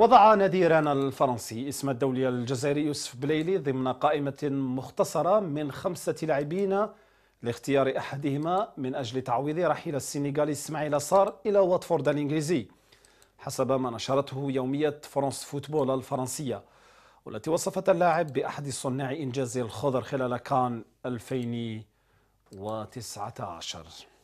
وضع ناديران الفرنسي اسم الدولي الجزائري يوسف بليلي ضمن قائمة مختصرة من خمسة لاعبين لاختيار أحدهما من أجل تعويض رحيل السنغالي إسماعيل صار إلى واتفورد الإنجليزي حسب ما نشرته يومية فرانس فوتبول الفرنسية والتي وصفت اللاعب بأحد صناع إنجاز الخضر خلال كان 2019